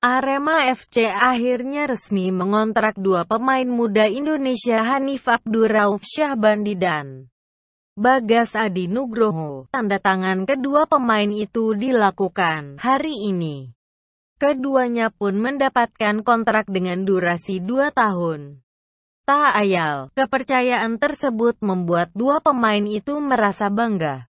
Arema FC akhirnya resmi mengontrak dua pemain muda Indonesia Hanif Abdurauf Syahbandi dan Bagas Adi Nugroho. Tanda tangan kedua pemain itu dilakukan hari ini. Keduanya pun mendapatkan kontrak dengan durasi dua tahun. Tak ayal, kepercayaan tersebut membuat dua pemain itu merasa bangga.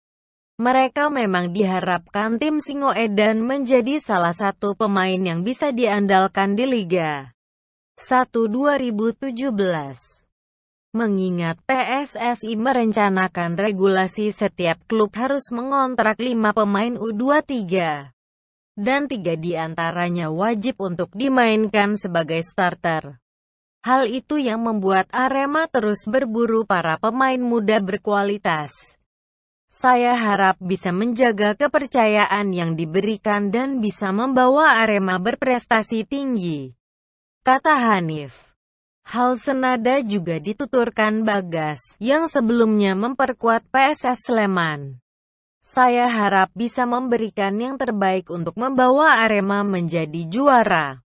Mereka memang diharapkan tim Singoedan dan menjadi salah satu pemain yang bisa diandalkan di Liga 1 2017. Mengingat PSSI merencanakan regulasi setiap klub harus mengontrak 5 pemain U23 dan tiga diantaranya wajib untuk dimainkan sebagai starter. Hal itu yang membuat Arema terus berburu para pemain muda berkualitas. Saya harap bisa menjaga kepercayaan yang diberikan dan bisa membawa Arema berprestasi tinggi, kata Hanif. Hal senada juga dituturkan Bagas, yang sebelumnya memperkuat PSS Sleman. Saya harap bisa memberikan yang terbaik untuk membawa Arema menjadi juara.